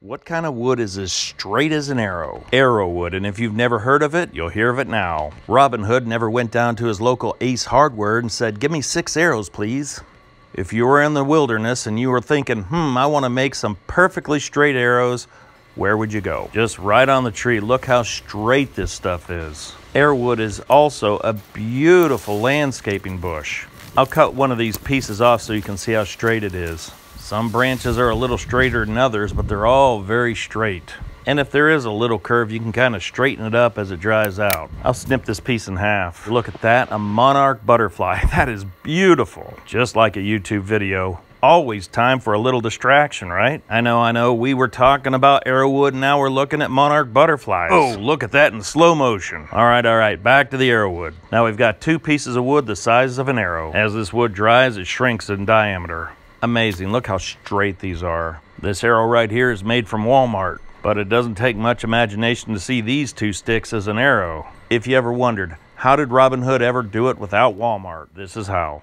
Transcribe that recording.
What kind of wood is as straight as an arrow? Arrowwood, and if you've never heard of it, you'll hear of it now. Robin Hood never went down to his local Ace Hardware and said, Give me six arrows, please. If you were in the wilderness and you were thinking, hmm, I want to make some perfectly straight arrows, where would you go? Just right on the tree. Look how straight this stuff is. Arrowwood is also a beautiful landscaping bush. I'll cut one of these pieces off so you can see how straight it is. Some branches are a little straighter than others, but they're all very straight. And if there is a little curve, you can kind of straighten it up as it dries out. I'll snip this piece in half. Look at that, a monarch butterfly. That is beautiful. Just like a YouTube video. Always time for a little distraction, right? I know, I know, we were talking about arrowwood, now we're looking at monarch butterflies. Oh, look at that in slow motion. All right, all right, back to the arrowwood. Now we've got two pieces of wood the size of an arrow. As this wood dries, it shrinks in diameter. Amazing. Look how straight these are. This arrow right here is made from Walmart, but it doesn't take much imagination to see these two sticks as an arrow. If you ever wondered, how did Robin Hood ever do it without Walmart? This is how.